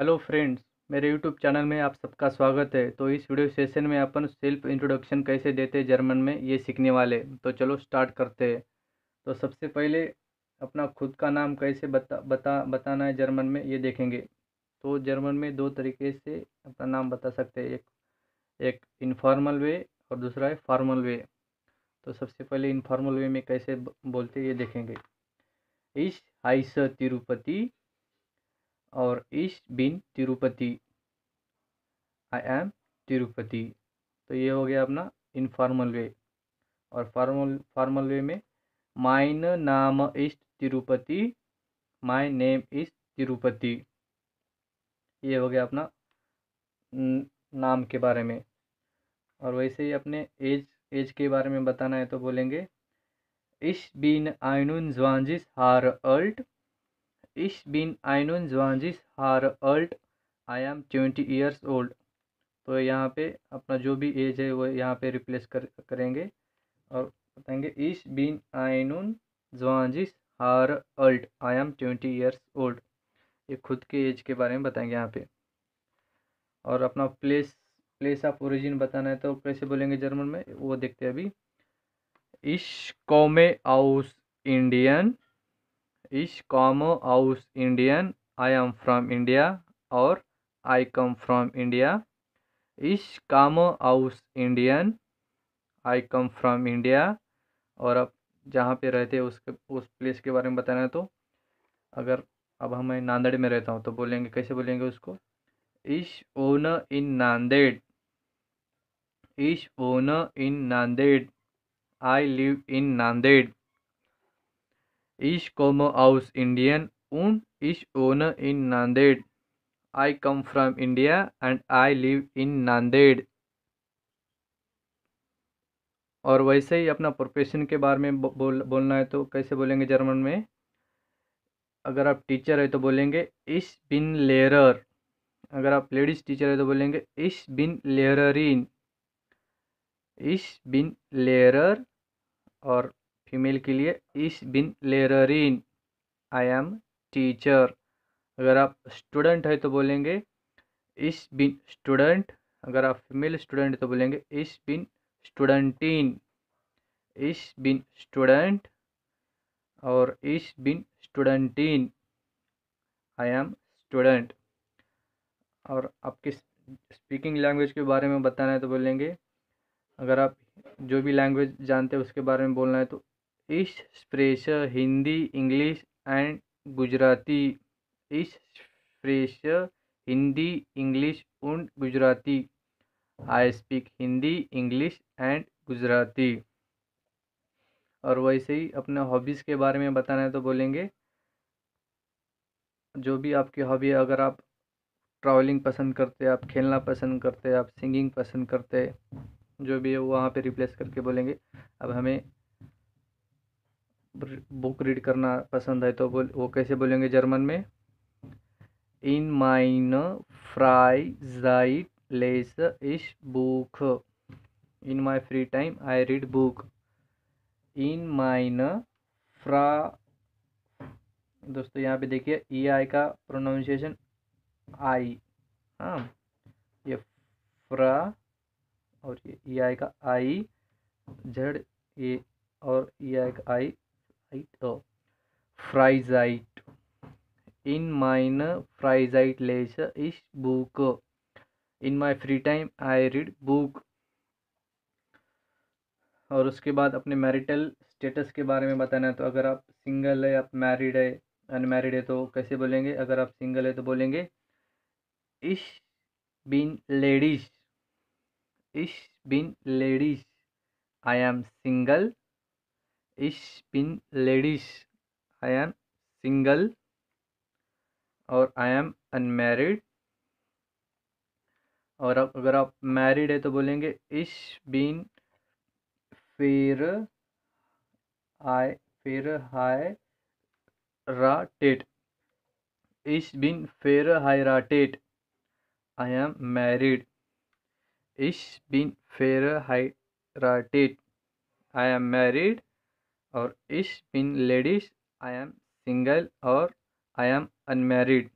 Hello friends मेरे YouTube channel में आप सबका स्वागत है तो इस वीडियो सेशन में अपन सेल्फ इंट्रोडक्शन कैसे देते हैं जर्मन में ये सीखने वाले तो चलो स्टार्ट करते हैं तो सबसे पहले अपना खुद का नाम कैसे बता बता बताना है जर्मन में ये देखेंगे तो जर्मन में दो तरीके से अपना नाम बता सकते हैं एक एक इनफॉर्मल वे और दूसरा है फॉर्मल वे तो सबसे पहले इनफॉर्मल वे में कैसे बोलते ये देखेंगे इस हाइस तिरुपति और ish बिन तिरुपति आई एम तिरुपति तो ये हो गया अपना इनफॉर्मल वे और फॉर्मल फॉर्मल वे में माइन नाम इज तिरुपति माय नेम इस तिरुपति ये हो गया अपना नाम के बारे में और वैसे ही अपने एज एज के बारे में बताना है तो बोलेंगे इश बीन आइनुन ज्वांजिस हार अल्ट आई bin जवानजिस हार अल्ट I am twenty years old तो यहाँ पे अपना जो भी एज है वो यहाँ पे रिप्लेस कर करेंगे और बताएंगे इस बिन आइनून जवानजिस हार अल्ट I am twenty years old ये खुद के एज के बारे में बताएंगे यहाँ पे और अपना प्लेस प्लेस ऑफ ओरिजिन बताना है तो कैसे बोलेंगे जर्मन में वो देखते हैं अभी इश कौमे आउस इंडियन इश कॉमो आउस इंडियन आई एम फ्रॉम इंडिया और आई कम फ्रॉम इंडिया इश कामो आउस इंडियन आई कम फ्रॉम इंडिया और अब जहाँ पे रहते हैं उसके उस प्लेस के बारे में बताना है तो अगर अब हम नांदेड़ में रहता हूँ तो बोलेंगे कैसे बोलेंगे उसको इश ओन इन नांदेड़ इश ओन इन Nanded I live in Nanded Ich komme aus Indien und ich wohne in Nanded. I come from India and I live in Nanded. और वैसे ही अपना प्रोफेशन के बारे में बोल बोलना है तो कैसे बोलेंगे जर्मन में अगर आप टीचर है तो बोलेंगे इस बिन लेरर अगर आप लेडीज़ टीचर है तो बोलेंगे इस बिन लेरिन इस बिन लेरर और फीमेल के लिए इस बिन लेररिन आई एम टीचर अगर आप स्टूडेंट है तो बोलेंगे इस बिन स्टूडेंट अगर आप फीमेल स्टूडेंट तो बोलेंगे इस बिन स्टूडेंटीन इस बिन स्टूडेंट और इस बिन स्टूडेंटीन आई एम स्टूडेंट और आपके स्पीकिंग लैंग्वेज के बारे में बताना है तो बोलेंगे अगर आप जो भी लैंग्वेज जानते हैं उसके बारे में बोलना है तो इस स्प्रेस हिंदी इंग्लिश एंड गुजराती इस स्प्रेस हिंदी इंग्लिश उन Gujarati I speak Hindi English and Gujarati और वैसे ही अपने हॉबीज़ के बारे में बताना है तो बोलेंगे जो भी आपकी हॉबी है अगर आप ट्रैवलिंग पसंद करते आप खेलना पसंद करते आप सिंगिंग पसंद करते जो भी है वो वहाँ पे रिप्लेस करके बोलेंगे अब हमें बुक रीड करना पसंद है तो बोल वो कैसे बोलेंगे जर्मन में इन माइन फ्राई जाइट लेस इश बुक in my free time I read book इन माइन फ्रा दोस्तों यहाँ पे देखिए ई e आई का प्रोनाउंसिएशन आई हाँ ये फ्रा और ये ई e आई का आई जड़ ए और ई e आई का आई right oh phrasite in फ्राइजाइट phrasite leisure is book in my free time i read book और उसके बाद अपने मैरिटल स्टेटस के बारे में बताना है तो अगर आप सिंगल है आप मैरिड है अनमैरिड है तो कैसे बोलेंगे अगर आप सिंगल है तो बोलेंगे इश बीन लेडीज इश बीन लेडीज आई एम सिंगल इश बिन लेडीज आई एम सिंगल और आई एम अनमेरिड और अब अगर आप मैरिड है तो बोलेंगे इश बिन फेर आई फेर हाय रा टेट इश बिन फेर हाय रा टेट आई एम मैरिड इश बिन फेर हाय रा टेट आई एम मैरिड और इश बिन लेडीज आई एम सिंगल और आई एम अनमेरिड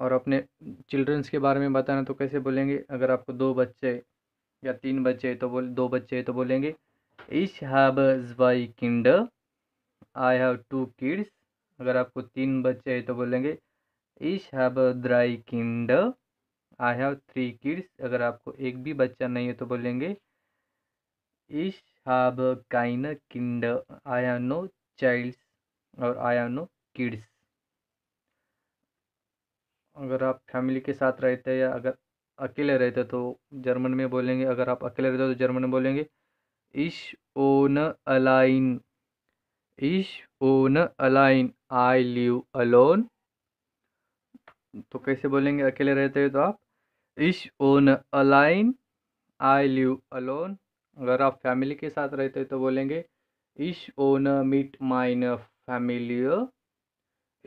और अपने चिल्ड्रंस के बारे में बताना तो कैसे बोलेंगे अगर आपको दो बच्चे या तीन बच्चे तो बोल दो बच्चे तो बोलेंगे इश हैव जवाई किंड आई हैव टू किड्स अगर आपको तीन बच्चे हैं तो बोलेंगे इश हैव द्राई किंड आई हैव थ्री किड्स अगर आपको एक भी बच्चा नहीं है तो बोलेंगे इश habe kind Kinder. I have no childs और i have नो किड्स अगर आप फैमिली के साथ रहते हैं या अगर अकेले रहते तो जर्मन में बोलेंगे अगर आप अकेले रहते तो जर्मन में बोलेंगे इश ओन अलाइन इश ओन अलाइन आई लिव अलोन तो कैसे बोलेंगे अकेले रहते हैं तो आप इश ओन अलाइन आई लिव अलोन अगर आप फैमिली के साथ रहते हो तो बोलेंगे इश ओन मिट माइन फैमिली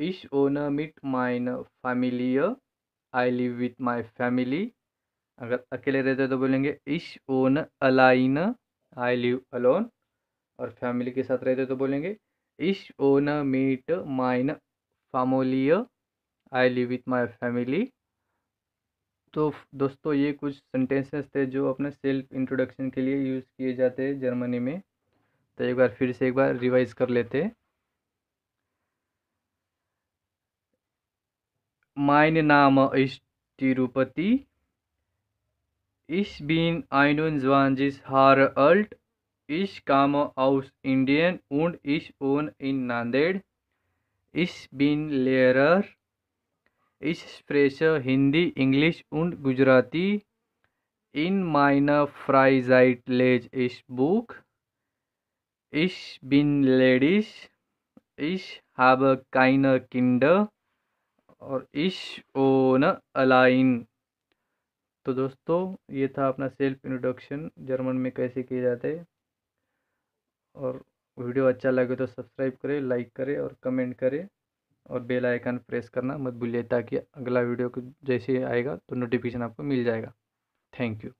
इश ओन मिट माइन फैमिली I live with my family अगर अकेले रहते हो तो बोलेंगे इश ओन अलाइन आई लिव अलोन और फैमिली के साथ रहते हो तो बोलेंगे इश ओन मीट माइन फामोलिय I live with my family तो दोस्तों ये कुछ सेंटेंसेस थे जो अपने सेल्फ इंट्रोडक्शन के लिए यूज़ किए जाते हैं जर्मनी में तो एक बार फिर से एक बार रिवाइज कर लेते माइन नाम इस तिरुपति इस बीन आइनोन ज्वानजिस हार अल्ट इस काम आउस इंडियन उंड इस ओन इन नांदेड़ इस बीन लेरर इस स्प्रेशर हिंदी इंग्लिश उंड गुजराती इन meiner फ्राइजाइट लेज ich बुक Ich बिन ledig. Ich हाब काइन किंड और इश ohne अलाइन तो दोस्तों ये था अपना सेल्फ इंट्रोडक्शन जर्मन में कैसे किए जाते हैं और वीडियो अच्छा लगे तो सब्सक्राइब करें लाइक करें और कमेंट करें और बेल आइकन प्रेस करना मत भूलिए ताकि अगला वीडियो जैसे आएगा तो नोटिफिकेशन आपको मिल जाएगा थैंक यू